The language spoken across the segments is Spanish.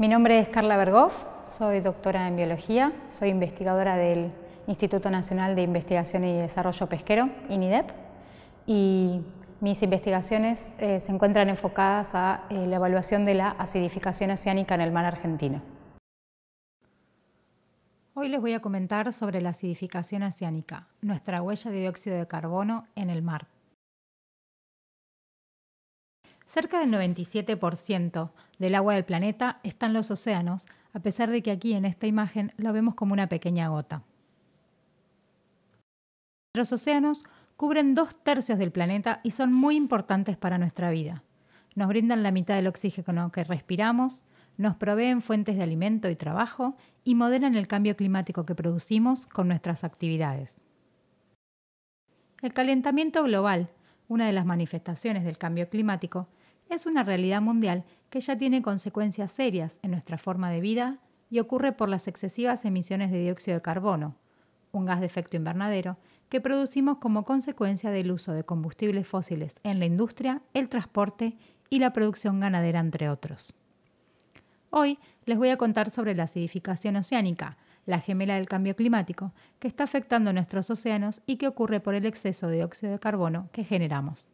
Mi nombre es Carla Bergoff, soy doctora en biología, soy investigadora del Instituto Nacional de Investigación y Desarrollo Pesquero, INIDEP, y mis investigaciones eh, se encuentran enfocadas a eh, la evaluación de la acidificación oceánica en el mar argentino. Hoy les voy a comentar sobre la acidificación oceánica, nuestra huella de dióxido de carbono en el mar. Cerca del 97% del agua del planeta está en los océanos, a pesar de que aquí en esta imagen lo vemos como una pequeña gota. Los océanos cubren dos tercios del planeta y son muy importantes para nuestra vida. Nos brindan la mitad del oxígeno que respiramos, nos proveen fuentes de alimento y trabajo y moderan el cambio climático que producimos con nuestras actividades. El calentamiento global, una de las manifestaciones del cambio climático, es una realidad mundial que ya tiene consecuencias serias en nuestra forma de vida y ocurre por las excesivas emisiones de dióxido de carbono, un gas de efecto invernadero, que producimos como consecuencia del uso de combustibles fósiles en la industria, el transporte y la producción ganadera, entre otros. Hoy les voy a contar sobre la acidificación oceánica, la gemela del cambio climático, que está afectando nuestros océanos y que ocurre por el exceso de dióxido de carbono que generamos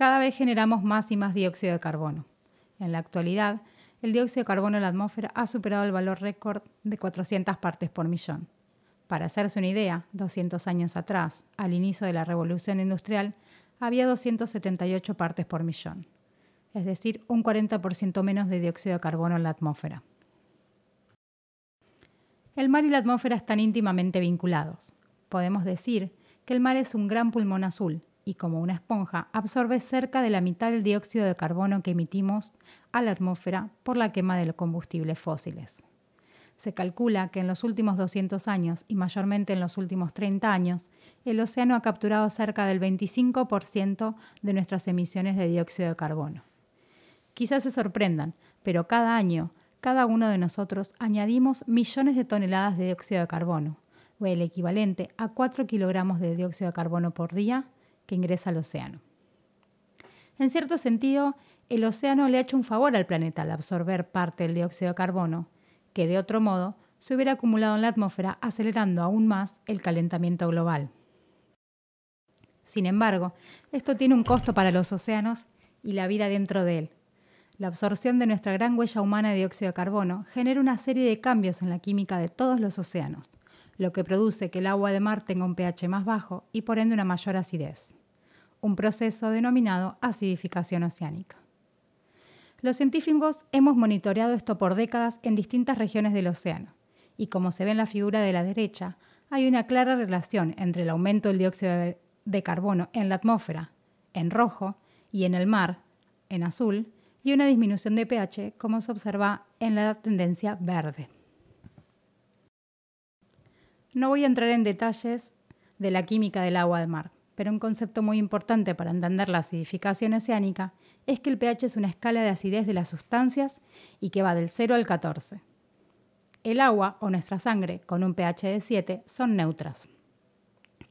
cada vez generamos más y más dióxido de carbono. En la actualidad, el dióxido de carbono en la atmósfera ha superado el valor récord de 400 partes por millón. Para hacerse una idea, 200 años atrás, al inicio de la revolución industrial, había 278 partes por millón, es decir, un 40% menos de dióxido de carbono en la atmósfera. El mar y la atmósfera están íntimamente vinculados. Podemos decir que el mar es un gran pulmón azul, y como una esponja absorbe cerca de la mitad del dióxido de carbono que emitimos a la atmósfera por la quema de los combustibles fósiles. Se calcula que en los últimos 200 años y mayormente en los últimos 30 años, el océano ha capturado cerca del 25% de nuestras emisiones de dióxido de carbono. Quizás se sorprendan, pero cada año, cada uno de nosotros añadimos millones de toneladas de dióxido de carbono, o el equivalente a 4 kilogramos de dióxido de carbono por día que ingresa al océano. En cierto sentido, el océano le ha hecho un favor al planeta al absorber parte del dióxido de carbono, que de otro modo se hubiera acumulado en la atmósfera acelerando aún más el calentamiento global. Sin embargo, esto tiene un costo para los océanos y la vida dentro de él. La absorción de nuestra gran huella humana de dióxido de carbono genera una serie de cambios en la química de todos los océanos, lo que produce que el agua de mar tenga un pH más bajo y por ende una mayor acidez un proceso denominado acidificación oceánica. Los científicos hemos monitoreado esto por décadas en distintas regiones del océano, y como se ve en la figura de la derecha, hay una clara relación entre el aumento del dióxido de carbono en la atmósfera, en rojo, y en el mar, en azul, y una disminución de pH, como se observa en la tendencia verde. No voy a entrar en detalles de la química del agua de mar, pero un concepto muy importante para entender la acidificación oceánica es que el pH es una escala de acidez de las sustancias y que va del 0 al 14. El agua o nuestra sangre con un pH de 7 son neutras.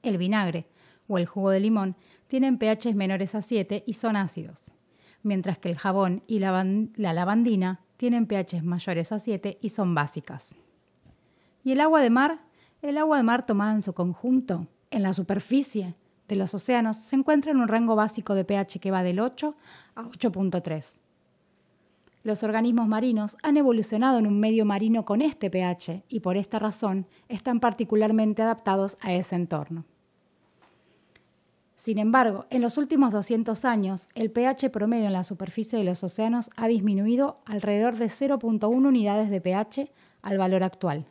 El vinagre o el jugo de limón tienen pH menores a 7 y son ácidos, mientras que el jabón y la, lavandina tienen pHs mayores a 7 y son básicas. ¿Y el agua de mar? El agua de mar tomada en su conjunto, en la superficie, de los océanos se encuentra en un rango básico de pH que va del 8 a 8.3. Los organismos marinos han evolucionado en un medio marino con este pH y por esta razón están particularmente adaptados a ese entorno. Sin embargo, en los últimos 200 años, el pH promedio en la superficie de los océanos ha disminuido alrededor de 0.1 unidades de pH al valor actual,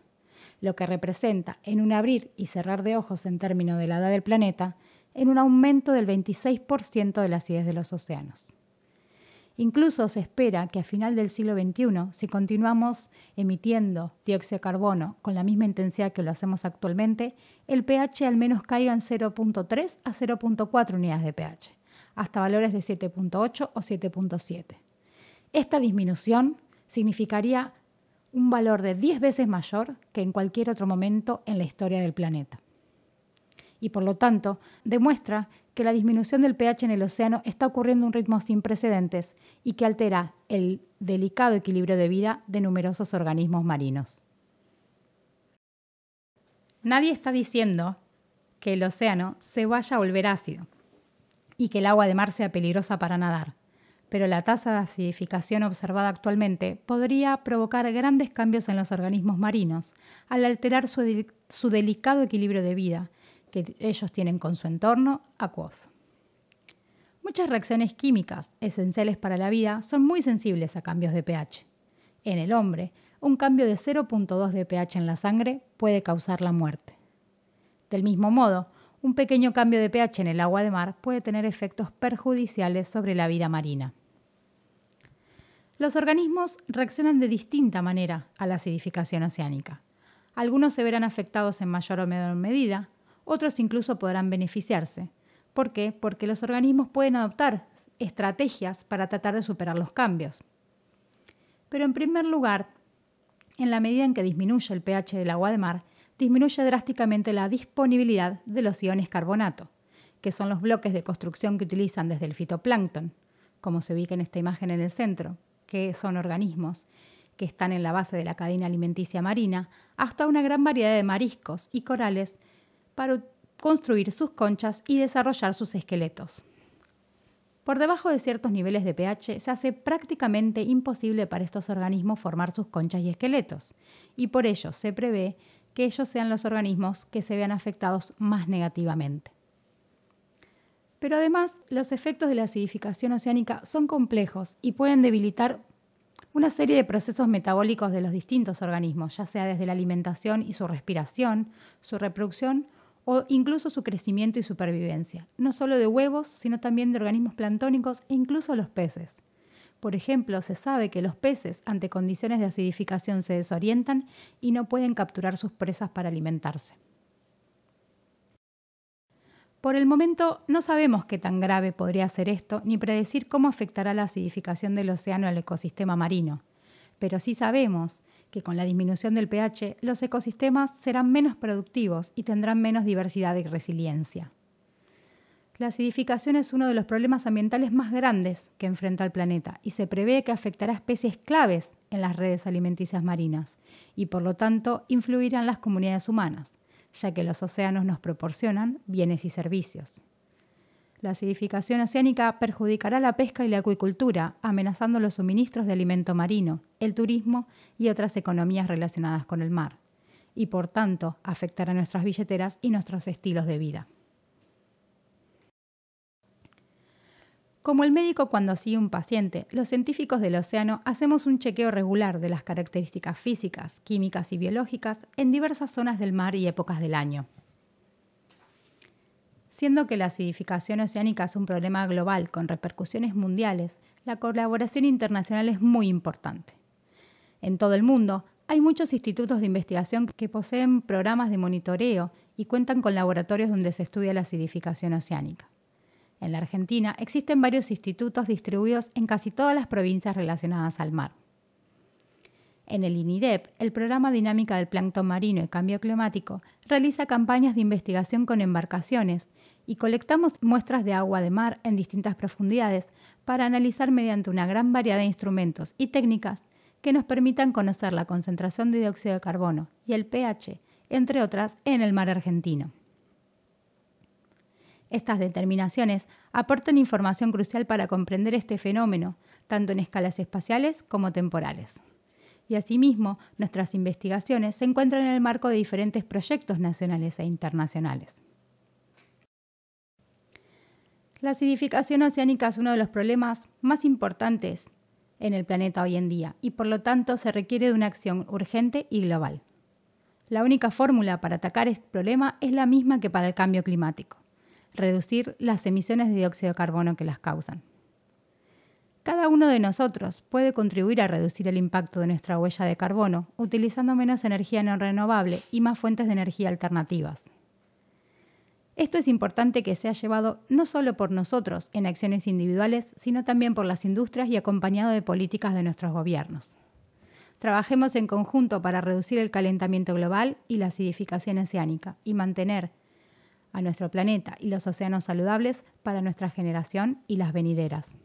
lo que representa, en un abrir y cerrar de ojos en términos de la edad del planeta, en un aumento del 26% de la acidez de los océanos. Incluso se espera que a final del siglo XXI, si continuamos emitiendo dióxido de carbono con la misma intensidad que lo hacemos actualmente, el pH al menos caiga en 0.3 a 0.4 unidades de pH, hasta valores de 7.8 o 7.7. Esta disminución significaría un valor de 10 veces mayor que en cualquier otro momento en la historia del planeta y por lo tanto demuestra que la disminución del pH en el océano está ocurriendo a un ritmo sin precedentes y que altera el delicado equilibrio de vida de numerosos organismos marinos. Nadie está diciendo que el océano se vaya a volver ácido y que el agua de mar sea peligrosa para nadar, pero la tasa de acidificación observada actualmente podría provocar grandes cambios en los organismos marinos al alterar su, su delicado equilibrio de vida que ellos tienen con su entorno acuoso. Muchas reacciones químicas esenciales para la vida son muy sensibles a cambios de pH. En el hombre, un cambio de 0.2 de pH en la sangre puede causar la muerte. Del mismo modo, un pequeño cambio de pH en el agua de mar puede tener efectos perjudiciales sobre la vida marina. Los organismos reaccionan de distinta manera a la acidificación oceánica. Algunos se verán afectados en mayor o menor medida, otros incluso podrán beneficiarse. ¿Por qué? Porque los organismos pueden adoptar estrategias para tratar de superar los cambios. Pero en primer lugar, en la medida en que disminuye el pH del agua de mar, disminuye drásticamente la disponibilidad de los iones carbonato, que son los bloques de construcción que utilizan desde el fitoplancton, como se ubica en esta imagen en el centro, que son organismos que están en la base de la cadena alimenticia marina, hasta una gran variedad de mariscos y corales para construir sus conchas y desarrollar sus esqueletos. Por debajo de ciertos niveles de pH se hace prácticamente imposible para estos organismos formar sus conchas y esqueletos, y por ello se prevé que ellos sean los organismos que se vean afectados más negativamente. Pero además, los efectos de la acidificación oceánica son complejos y pueden debilitar una serie de procesos metabólicos de los distintos organismos, ya sea desde la alimentación y su respiración, su reproducción o incluso su crecimiento y supervivencia, no solo de huevos, sino también de organismos planctónicos e incluso los peces. Por ejemplo, se sabe que los peces ante condiciones de acidificación se desorientan y no pueden capturar sus presas para alimentarse. Por el momento no sabemos qué tan grave podría ser esto ni predecir cómo afectará la acidificación del océano al ecosistema marino, pero sí sabemos que con la disminución del pH los ecosistemas serán menos productivos y tendrán menos diversidad y resiliencia. La acidificación es uno de los problemas ambientales más grandes que enfrenta el planeta y se prevé que afectará a especies claves en las redes alimenticias marinas y por lo tanto influirá en las comunidades humanas, ya que los océanos nos proporcionan bienes y servicios. La acidificación oceánica perjudicará la pesca y la acuicultura, amenazando los suministros de alimento marino, el turismo y otras economías relacionadas con el mar, y por tanto afectará nuestras billeteras y nuestros estilos de vida. Como el médico cuando sigue un paciente, los científicos del océano hacemos un chequeo regular de las características físicas, químicas y biológicas en diversas zonas del mar y épocas del año. Siendo que la acidificación oceánica es un problema global con repercusiones mundiales, la colaboración internacional es muy importante. En todo el mundo hay muchos institutos de investigación que poseen programas de monitoreo y cuentan con laboratorios donde se estudia la acidificación oceánica. En la Argentina existen varios institutos distribuidos en casi todas las provincias relacionadas al mar. En el INIDEP, el Programa Dinámica del Plancton Marino y Cambio Climático realiza campañas de investigación con embarcaciones y colectamos muestras de agua de mar en distintas profundidades para analizar mediante una gran variedad de instrumentos y técnicas que nos permitan conocer la concentración de dióxido de carbono y el pH, entre otras, en el mar argentino. Estas determinaciones aportan información crucial para comprender este fenómeno, tanto en escalas espaciales como temporales y asimismo nuestras investigaciones se encuentran en el marco de diferentes proyectos nacionales e internacionales. La acidificación oceánica es uno de los problemas más importantes en el planeta hoy en día y por lo tanto se requiere de una acción urgente y global. La única fórmula para atacar este problema es la misma que para el cambio climático, reducir las emisiones de dióxido de carbono que las causan. Cada uno de nosotros puede contribuir a reducir el impacto de nuestra huella de carbono utilizando menos energía no renovable y más fuentes de energía alternativas. Esto es importante que sea llevado no solo por nosotros en acciones individuales, sino también por las industrias y acompañado de políticas de nuestros gobiernos. Trabajemos en conjunto para reducir el calentamiento global y la acidificación oceánica y mantener a nuestro planeta y los océanos saludables para nuestra generación y las venideras.